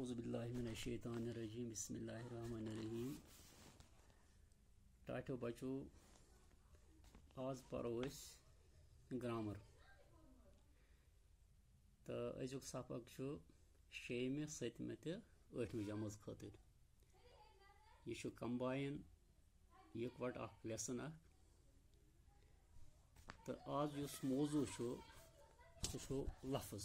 अज़बिल्लिनशैतरजीम बसमीम टाटो बचो आज पो ग्रामर तो अजुक सबक शेमि सतमि तो ٲٹھمہِ جمٲژ خٲطر یہِ چھُ کمباین یِکوَٹ اَکھ لیسن اَکھ تہٕ آز یُس موضوٗع چھُ سُہ چھُ لفظ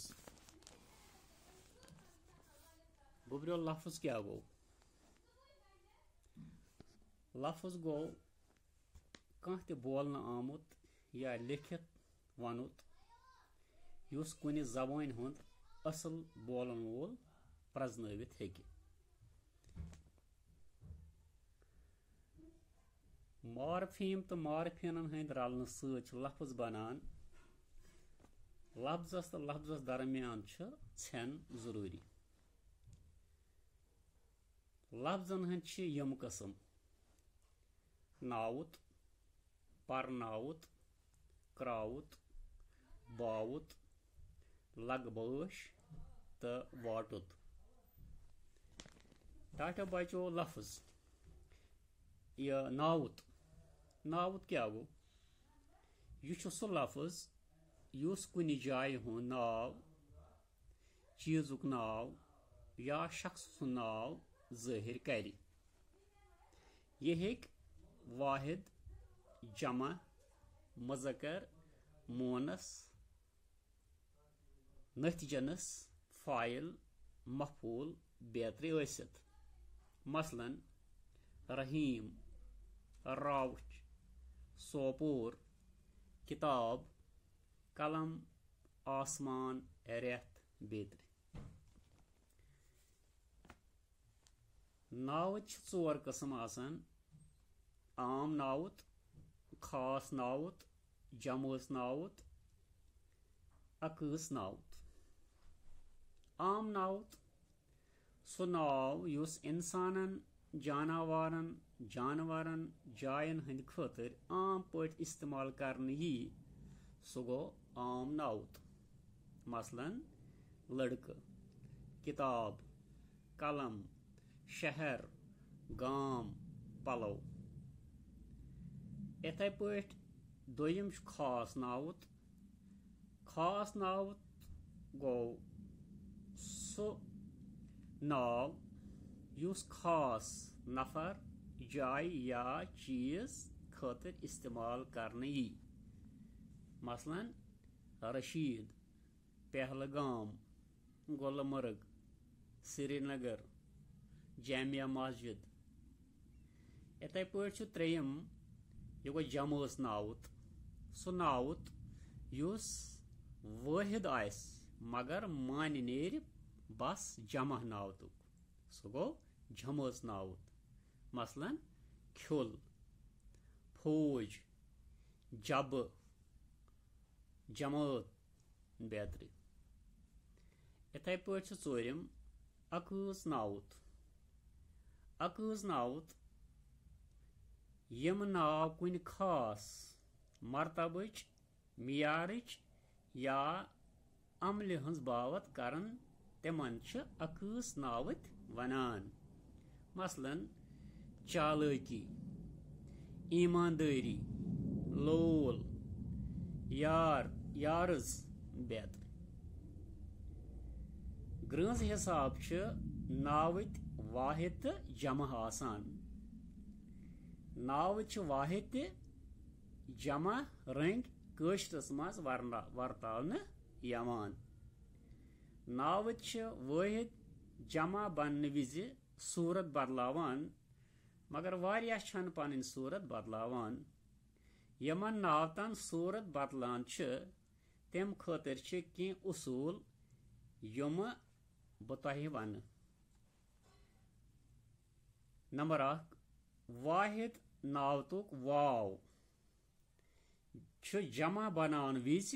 Bu bir lafız क्या गो लफज गो कह त बोल आमुत या लिखित वन युस कुन जबान असल बोलन वो प्रजन हेकि मारफीम तो मारफीनन हंद रल स लफज बनान लफ्जस तो लफ्जस दरमियान सन जरूरी لفظن ہند چھ یم قسم ناوت پرناوت کراوت باوت لگباش تو واٹت ٹاٹا بچو لفظ یہ ناوت ناوت کیا گو یہ سہ لفظ اس کن جائے ہند ناو چیزک ناو یا شخص سن ناو ज़ाहिर करि यह हेक वाहिद जमा मजकर मोनस नतीजनस फाइल मफूल बेतरे ऐसत मसला रहीम राउच सोपोर किताब कलम आसमान रेत बेतरे नावत चोर कस्म आसान आम नावत खास नावत जमस नावत अकस नावत आम नावत सो नाव युस इंसानन जानवरन जानवरन जायन हंद खतर आम पट इस्तेमाल करन यी सो गो आम नावत मसलन लड़क किताब कलम شہر گام پَلو یِتھَے پٲٹھۍ دوٚیِم چھُ خاص ناوُت خاص ناوُت گوٚو سُہ ناو یُس خاص نفر جایہِ یا چیٖز خٲطرٕ استعمال کرنہٕ یی مثلاً رٔشیٖد پہلگام گُلمرگ سرینگر जामिया मस्जिद इथे पे त्रेम यह गो जमूस नाउत सो नाउत युस वाहिद आस मगर मान नेर बस जमा नावत सो गो जमूस नाउत मसलन खुल फौज जब जमात बेहतर इथे पे चोरम अकूस नाउत عقلس ناوت یم ناو کُنہِ خاص مرتبٕچ معیارٕچ یا عملہِ ہٕنٛز باوت کران تِمن چھِ عقٲص ناوٕتۍ ونان مثلاً چالٲکی ایٖماندٲری لول یار یارٕز بٮ۪ت گرٛٲنٛز حِساب چھِ ناوٕتۍ वाहित जम आसान नाव वाहित जमा रंग कशरस मज वर्तव यवान नाव वाहित जमा बन वज सूरत बदलावान मगर वारिया छन पन सूरत बदलावान यमन नावतन सूरत बदलान तम खतर कह असूल यम बह वन نمبر اکھ واحد ناوتُک واو چھُ جمع بناون وِزِ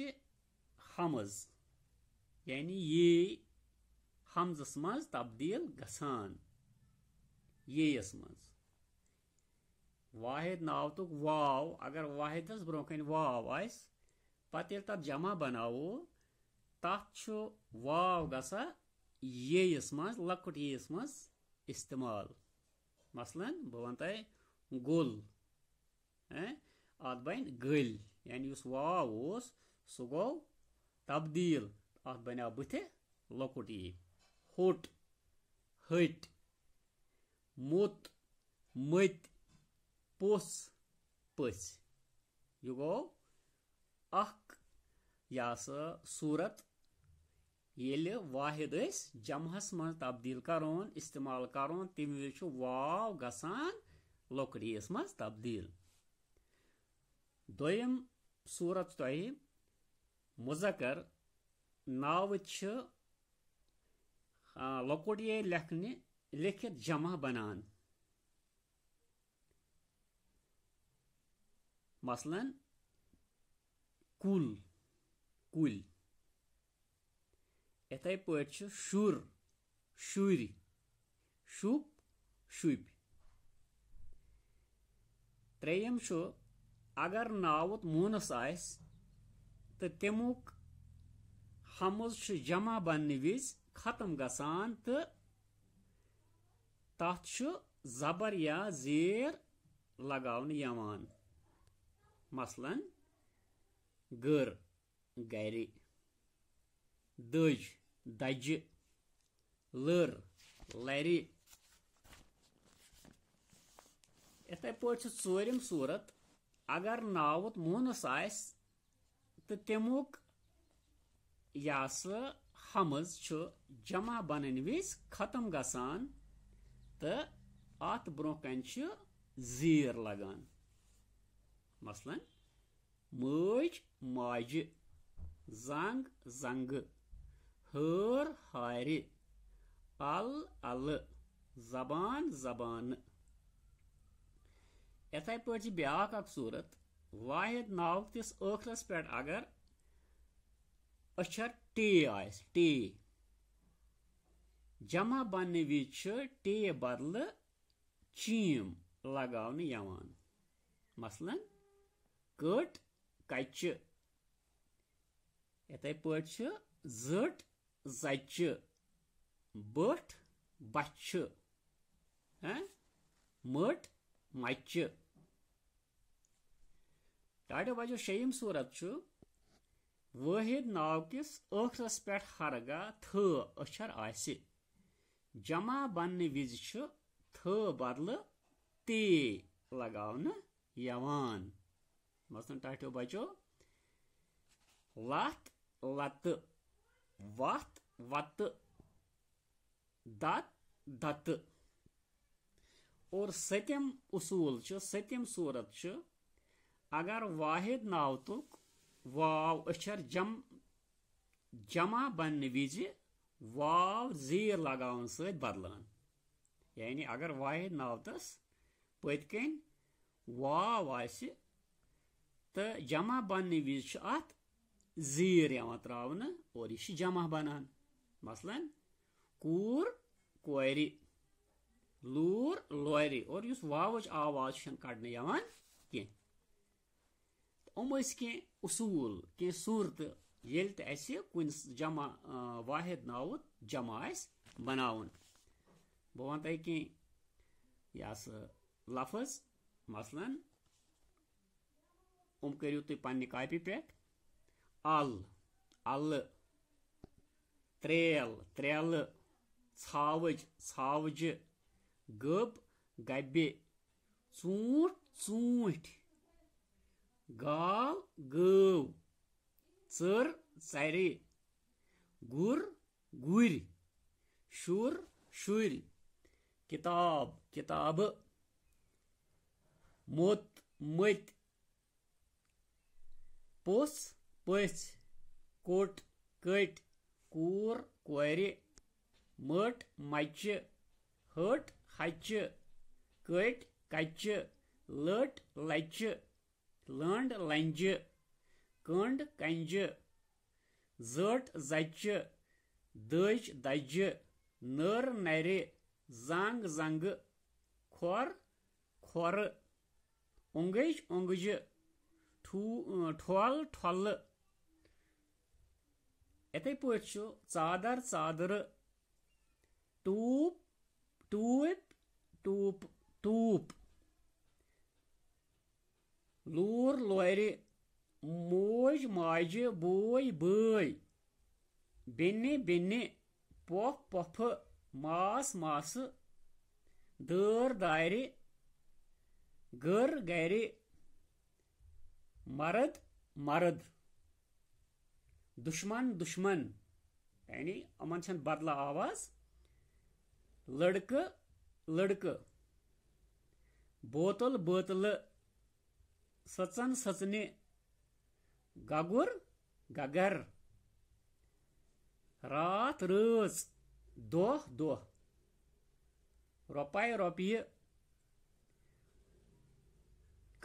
ہمز یعنی یے ہمزس منٛز تبدیٖل گژھان یے یس منٛز واحد ناوتُک واو اگر واحدس برونٛہہ کَنہِ واو آسہِ پتہٕ ییٚلہِ تتھ جمع بناوو تتھ چھُ واو گژھان یے یس منٛز لۄکُٹ یے یس منٛز استعمال مثلا بہٕ وَنہٕ تۄہہِ گوٚل اَتھ بَنہِ گٔلۍ یعنی یُس واو اوس سُہ گوٚو تبدیٖل اَتھ بَنیٛو بٕتھِ لۄکُٹ یی ہوٚٹ ۂٹۍ موٚت مٔتۍ پوٚژھ پٔژھۍ یہِ گوٚو اَکھ یہِ ہسا صوٗرت ये वाद जमहस मज तब्दील करोन इस्तेमाल करोन तम वज वाव गसान लोकडीस मज तब्दील दोयम सूरत तह नाव लोकुट ये लेखन लिखित बनान मसलन कुल कुल यथे पे शुर शुरी शुप शुप त्रेयम अगर नावत मूनस तो तमुक हमज जमा बनने वज खत्म गसान तो तथ जबर या जेर लगन मसलन गर गरि दज dacı, lır, leri. یِتھَے پٲٹھۍ چھِ ژوٗرِم صوٗرت اگر ناوُت مونَس آسہِ تہٕ تمیُک یا سُہ حمز چھُ جمع بنٕنۍ وِزِ ختم گژھان تہٕ اَتھ برٛونٛہہ کَنہِ چھِ زیٖر لگان مثلاً مٲج ماجہِ زنٛگ زنٛگہٕ हर हारि अल अल जबान जबान इथे पे ब्याक सूरत वाहिद नाव तिस ٲخرس पे अगर अक्षर टे टे जमा बनने वज टे बदल चीम लगव मसलन कट कच इथे पे जट زچہِ بٔٹھ بچھِ مٔٹ مچہِ ڈاٹو بجو شیٚیِم صوٗرت چھُ وٲحِد ناو کِس ٲخرس پٮ۪ٹھ ہرگاہ تھٲ أچھر آسہِ جمع بننہٕ وِزِ چھِ تھٲ بدلہٕ تے لگاونہٕ یوان مثلاً ٹاٹھیو بچو لتھ لتہٕ Vat, vat, dat, dat. और सत्यम उसूल छ सत्यम सूरत छ अगर वाहिद नाव तुक वाव अक्षर जम जमा बनने वज वाव जीर लगावन सद बदलान यानी अगर वाहिद नाव तस पत कन वाव आस तो जमा बनने वज अत زیر یوان ترٛاونہٕ اور یہ جمع بنان مثلا کور کورِ لور لورِ اور یُس واوچ آواز شن کڑنے یوان کی ام اس کے اصول کے صورت ییٚلہِ تہِ اَسہِ کُنہِ جمع واحد ناوت جمع آسہِ بناون بہٕ وَنہٕ تۄہہِ کینٛہہ یہِ لفظ مثلا ام کریو تُہۍ پانی کائپی پیٹ al, alı, trel, trelı, ژھاوٕج ژھاوجہِ گٔب گَبہِ ژوٗنٛٹھ ژوٗنٛٹھۍ گاو گٲو ژٔر ژَرِ گُر گُرۍ شُر شُرۍ کِتاب کِتابہٕ موٚت مٔتۍ پوٚژھ پٔژھۍ کوٚٹ کٔٹۍ کوٗر کورِ مٔٹ مَچہِ ۂٹ ہَچہِ کٔٹۍ کَچہِ لٔٹ لَچہِ لٔنٛڈ لَنٛجہِ کٔنٛڈ کَنٛجہِ زٔٹ زَچہِ دٔج دَجہِ نٔر نَرِ زنٛگ زنٛگہٕ کھۄر کھۄرٕ اوٚنٛگٕج اوٚنٛگجہِ ٹھوٗل ٹھۄل ٹھۄلہٕ എത്തിപ്പോയിച്ചു ചാദർ ചാദർ ടൂപ്പ് ടൂപ്പ് ടൂപ്പ് ടൂപ്പ് ലൂർ ലോര് موج ماجہِ بوے بٲے بیٚنہِ بیٚنہِ پۄپھ پۄپھٕ ماس ماسہٕ دٲر دارِ گٔر گَرِ مرد مرد दुश्मन दुश्मन यानी अमन छन बदला आवाज लड़क लड़क बोतल बोतल सचन सचने गगुर गगर रात रज दोह दोह रोपाय रोपिये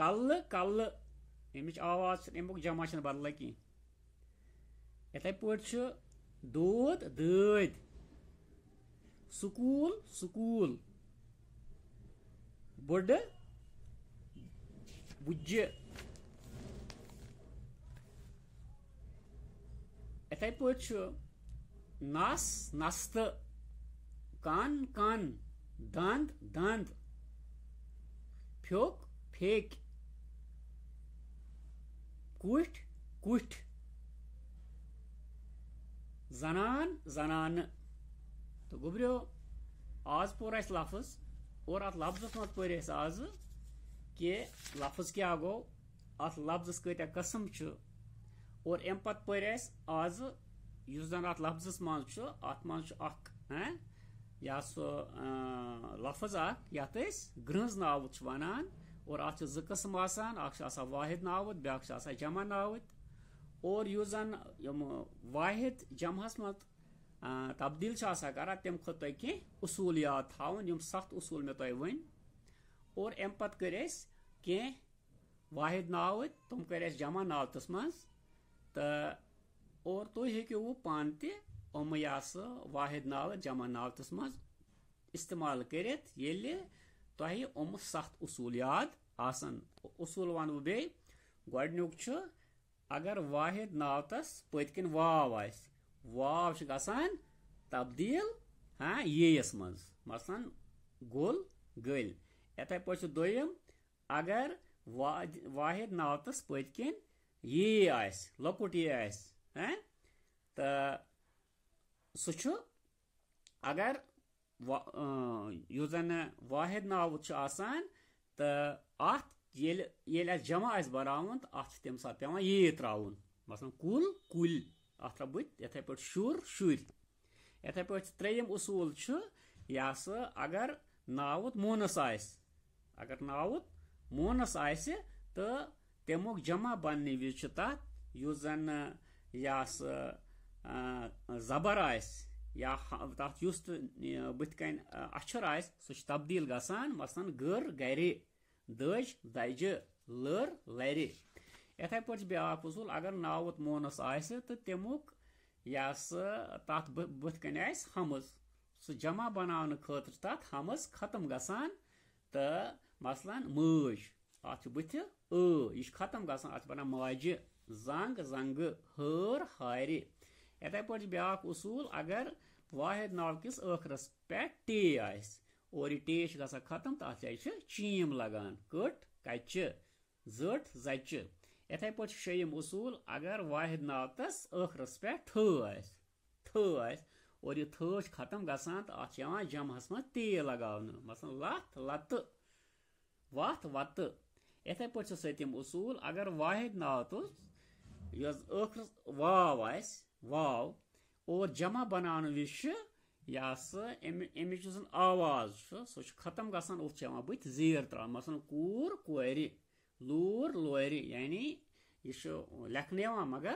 कल कल अमिच आवाज अमुक जमा बदला कह इतने पे दूद सकूल सकूल बड बुज इतने पे नस नस्त कान कान दंद दंद फोक फेक कुठ कुठ Zanan, zanane. तो गुबरियो आज पोर अस लफ्ज और अत लफ्जस मज पोर आज कि लफ्ज क्या गो अत लफ्जस कत्या कसम और अम पत पोर आज उस जन अत लफ्जस मज अत मज या सह लफ्ज अत ग्रंज नावत वनान और अत जु कस्म आसान अख वाहिद नावत ब्या जमा नावत और यु जन वाद जमहस मत तब्दील करा तम खो तो तसूल याद थवन यम सत असूल मे तुम वन और अम पत् वाद नाव तुम कर जमह नावतस मज और तुम हूँ वो पान तम वाद नाव जमह नावतस मज इस्तेमाल कर तुम तो सत असूल याद आसन असूल वन बो गुक अगर वाहिद नावतस पत वाव आव ग तब्दील हाँ येस मज मसलन गुल गल इथे पे दोम अगर वाहिद नावतस पत ये आकुट ये सह अगर वा, जन वाहिद नाव तो अत ये ये अस जमा बनान तो अत तम सात पे ये त्रावन मसलन कुल कुल अत त्रा बुत ये पे शुर शुर ये पे त्रेम उसूल यह सा अगर नावत मोनस आगर नावत मोनस तो तमुक जमा बनने वज तथ यु जन यह सा जबर या तथ बुत अक्षर आबदील गसान मसलन गर गरे دج دجہِ لٔر لرِ یِتھٕے پٲٹھۍ چھُ بیٛاکھ فضوٗل اگر ناوُت مونَس آسہِ تہٕ تمیُک یہِ ہسا تتھ بٕتھِ کَنہِ آسہِ ہمٕز سُہ جمع بناونہٕ خٲطرٕ چھِ تتھ ہمٕز ختم گژھان تہٕ مثلن مٲج اتھ چھُ بٕتھِ ٲ یہِ چھُ ختم گژھان اتھ چھِ بنان ماجہِ زنٛگ زنٛگہٕ ہٲر ہارِ یِتھٕے پٲٹھۍ چھُ بیٛاکھ اصوٗل اگر واحد ناو کِس ٲخرس پٮ۪ٹھ ٹے آسہِ اور یہِ ٹے چھِ گژھان ختم تہٕ اَتھ جایہِ چھِ چیٖم لگان کٔٹ کَچہِ زٔٹ زَچہِ یِتھٕے پٲٹھۍ چھُ شیٚیِم اصوٗل اگر واحد ناوتَس ٲخرَس پٮ۪ٹھ ٹھٲ آسہِ ٹھٲ آسہِ اور یہِ تھٲ چھِ ختم گژھان تہٕ اَتھ چھِ یِوان جمعس منٛز تے لگاونہٕ مثلاً لَتھ لَتہٕ وَتھ وَتہٕ یِتھٕے پٲٹھۍ چھُ سٔتِم اصوٗل اگر واحد ناوتَس یۄس ٲخرَس واو آسہِ واو اور جمع بناونہٕ وِزِ چھِ یا سہ امچ یُس زن آواز چھُ سُہ چھُ ختم گژھان اوٚت چھِ یِوان بٕتھِ زیٖر ترٛاونہٕ مثلاً کوٗر کورِ لوٗر لورِ یعنی یہِ چھُ لیکھنہٕ یِوان مگر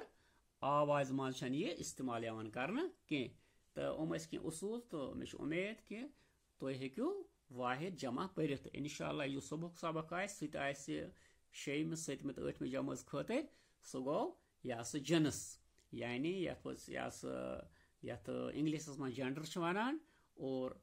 آوازِ منٛز چھَنہٕ یہِ استعمال یِوان کرنہٕ کینٛہہ تہٕ یِم ٲسۍ کینٛہہ اصوٗل تہٕ مےٚ چھِ اُمید کہِ تُہۍ ہیٚکِو واحد جمع پٔرِتھ اِنشاء اللہ یُس صُبحُک سبق آسہِ سُہ تہِ آسہِ شیٚیمہِ سٔتمہِ تہٕ ٲٹھمہِ جمٲژ خٲطرٕ سُہ گوٚو یہِ ہسا جِنٕس یعنی یَتھ منٛز یہِ ہسا यथ इंग्लिश मज जेंडर वनान और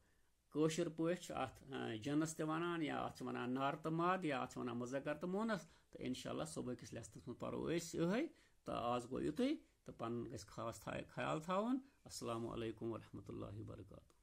कशर पे अत जनस तनान या अत वन नार तो माद या अत वन मजकर तो मोनस तो इनशाला सुबह किस लेसनस मज पो ये तो आज गो युत तो पन गस खास ख्याल थवन असलम वरहमल वर्क